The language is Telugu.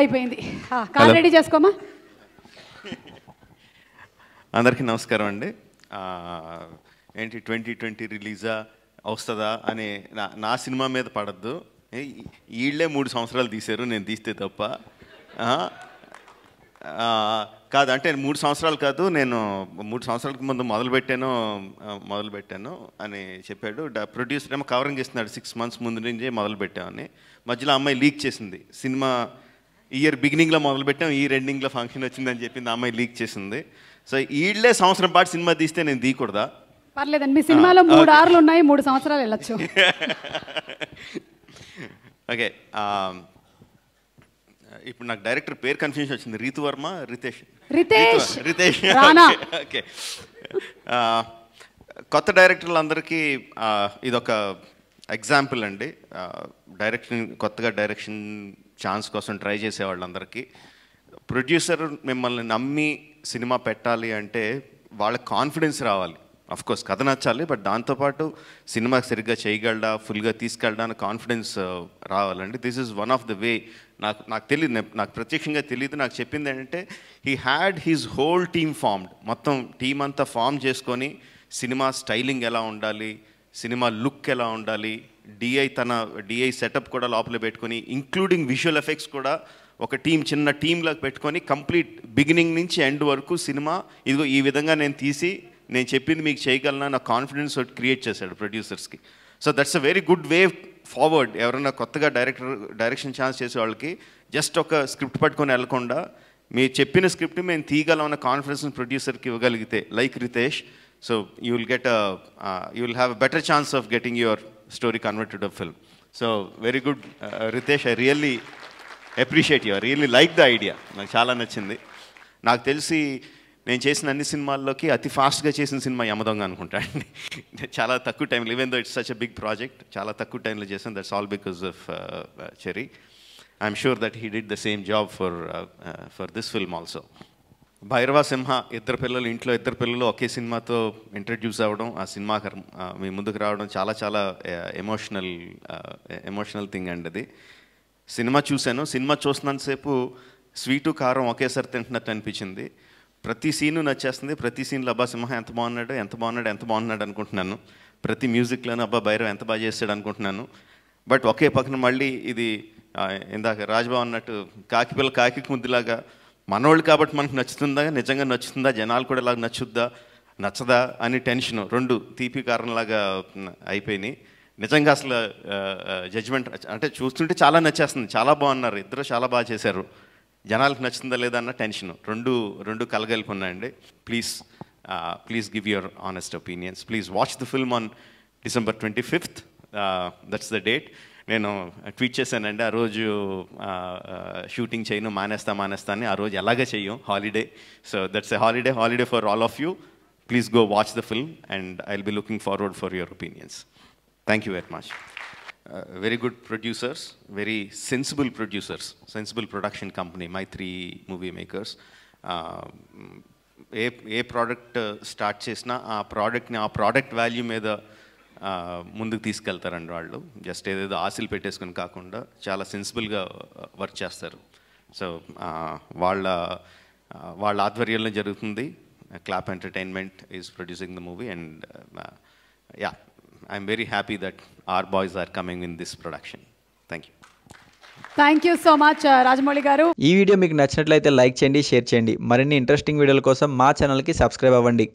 అయిపోయింది కాల్ రెడీ చేసుకోమా అందరికీ నమస్కారం అండి ఏంటి ట్వంటీ ట్వంటీ రిలీజా వస్తుందా అనే నా నా సినిమా మీద పడద్దు వీళ్ళే మూడు సంవత్సరాలు తీశారు నేను తీస్తే తప్ప కాదు అంటే మూడు సంవత్సరాలు కాదు నేను మూడు సంవత్సరాలకు ముందు మొదలుపెట్టాను మొదలుపెట్టాను అని చెప్పాడు ప్రొడ్యూసర్ ఏమో కవరింగ్ ఇస్తున్నాడు సిక్స్ మంత్స్ ముందు నుంచే మొదలుపెట్టామని మధ్యలో అమ్మాయి లీక్ చేసింది సినిమా ఇయర్ బిగినింగ్లో మొదలుపెట్టాం ఈ ఎండింగ్లో ఫంక్షన్ వచ్చిందని చెప్పింది అమ్మాయి లీక్ చేసింది సో వీళ్ళే సంవత్సరం పాటు సినిమా తీస్తే నేను తీయకూడదా పర్లేదండి మీ సినిమాలో మూడు ఆరులు ఉన్నాయి మూడు సంవత్సరాలు వెళ్ళచ్చు ఓకే ఇప్పుడు నాకు డైరెక్టర్ పేరు కన్ఫ్యూజన్ వచ్చింది వర్మ రితేష్ రితేష్ రితేష్ ఓకే కొత్త డైరెక్టర్లందరికీ ఇదొక ఎగ్జాంపుల్ అండి డైరెక్షన్ కొత్తగా డైరెక్షన్ ఛాన్స్ కోసం ట్రై చేసే వాళ్ళందరికీ ప్రొడ్యూసర్ మిమ్మల్ని నమ్మి సినిమా పెట్టాలి అంటే వాళ్ళ కాన్ఫిడెన్స్ రావాలి కోర్స్ కథ నచ్చాలి బట్ దాంతోపాటు సినిమా సరిగ్గా చేయగలడా ఫుల్గా తీసుకెళ్ళడా అని కాన్ఫిడెన్స్ రావాలండి this is one of the way నాకు నాకు తెలియదు నాకు ప్రత్యక్షంగా తెలియదు నాకు చెప్పింది ఏంటంటే he had his whole team formed మొత్తం టీం అంతా ఫామ్ చేసుకొని సినిమా స్టైలింగ్ ఎలా ఉండాలి సినిమా లుక్ ఎలా ఉండాలి డిఐ తన డిఐ సెటప్ కూడా లోపల పెట్టుకొని ఇంక్లూడింగ్ విజువల్ ఎఫెక్ట్స్ కూడా ఒక టీం చిన్న టీంలకు పెట్టుకొని కంప్లీట్ బిగినింగ్ నుంచి ఎండ్ వరకు సినిమా ఇదిగో ఈ విధంగా నేను తీసి నేను చెప్పింది మీకు చేయగలను నా కాన్ఫిడెన్స్ క్రియేట్ చేశాడు ప్రొడ్యూసర్స్కి so that's a very good way forward ఎవరైనా కొత్తగా డైరెక్టర్ డైరెక్షన్ ఛాన్స్ చేసే వాళ్ళకి జస్ట్ ఒక స్క్రిప్ట్ పట్టుకొని వెళ్లకుండా మీరు చెప్పిన స్క్రిప్ట్ మేము తీయగలమన్న కాన్ఫిడెన్స్ ప్రొడ్యూసర్కి ఇవ్వగలిగితే like Ritesh so you will get a, uh, you will have a better chance of getting your story converted to a film. So very appreciate your really like the idea నాకు చాలా నచ్చింది నాకు తెలిసి నేను చేసిన అన్ని సినిమాల్లోకి అతి ఫాస్ట్గా చేసిన సినిమా యమదొంగ అనుకుంటా అండి చాలా తక్కువ time even though it's such a big project చాలా తక్కువ టైంలో చేసాను that's all because of Cherry I'm sure that he did the same job for for this film also Bhairava Simha ఇద్దరు పిల్లలు ఇంట్లో ఇద్దరు పిల్లలు ఒకే సినిమాతో ఇంట్రడ్యూస్ అవ్వడం ఆ సినిమా మీ ముందుకు రావడం చాలా చాలా ఎమోషనల్ ఎమోషనల్ థింగ్ అండి అది సినిమా చూశాను సినిమా చూసినంతసేపు స్వీటు కారం ఒకేసారి తింటున్నట్టు అనిపించింది ప్రతి సీను నచ్చేస్తుంది ప్రతి సీన్లో అబ్బా సింహ ఎంత బాగున్నాడు ఎంత బాగున్నాడు ఎంత బాగున్నాడు అనుకుంటున్నాను ప్రతి మ్యూజిక్లోనూ అబ్బా భైరవ ఎంత బాగా చేస్తాడు అనుకుంటున్నాను బట్ ఒకే పక్కన మళ్ళీ ఇది ఇందాక రాజ్బాబు అన్నట్టు కాకి పిల్ల కాకి ముద్దులాగా మనోళ్ళు కాబట్టి మనకు నచ్చుతుందా నిజంగా నచ్చుతుందా జనాలు కూడా ఇలా నచ్చుద్దా నచ్చదా అని టెన్షన్ రెండు తీపి కారణలాగా అయిపోయినాయి నిజంగా అసలు జడ్జ్మెంట్ అంటే చూస్తుంటే చాలా నచ్చేస్తుంది చాలా బాగున్నారు ఇద్దరు చాలా బాగా చేశారు జనాలకు నచ్చుతుందా లేదా అన్న టెన్షన్ రెండు రెండు ఉన్నాయండి please please give your honest opinions please watch the film on December twenty fifth that's the date నేను ట్వీట్ చేశానండి ఆ రోజు షూటింగ్ చేయను మానేస్తా మానేస్తా అని ఆ రోజు ఎలాగ చెయ్యం holiday so that's a holiday holiday for all of you please go watch the film and I will be looking forward for your opinions thank you very much very good producers very sensible producers sensible production company Mythri movie makers ఏ ఏ ప్రోడక్ట్ స్టార్ట్ uh, చేసినా ఆ ప్రోడక్ట్ని ఆ ప్రోడక్ట్ వాల్యూ మీద ముందుకు తీసుకెళ్తారండి వాళ్ళు జస్ట్ ఏదేదో ఆశలు పెట్టేసుకుని కాకుండా చాలా సెన్సిబుల్గా వర్క్ చేస్తారు సో వాళ్ళ వాళ్ళ ఆధ్వర్యంలో జరుగుతుంది clap entertainment is producing the movie and yeah I'm very happy that our boys are coming in this production thank you thank you so much Rajamouli garu ఈ వీడియో మీకు నచ్చినట్లయితే లైక్ చేయండి షేర్ చేయండి మరిన్ని ఇంట్రెస్టింగ్ వీడియోల కోసం మా ఛానల్కి సబ్స్క్రైబ్ అవ్వండి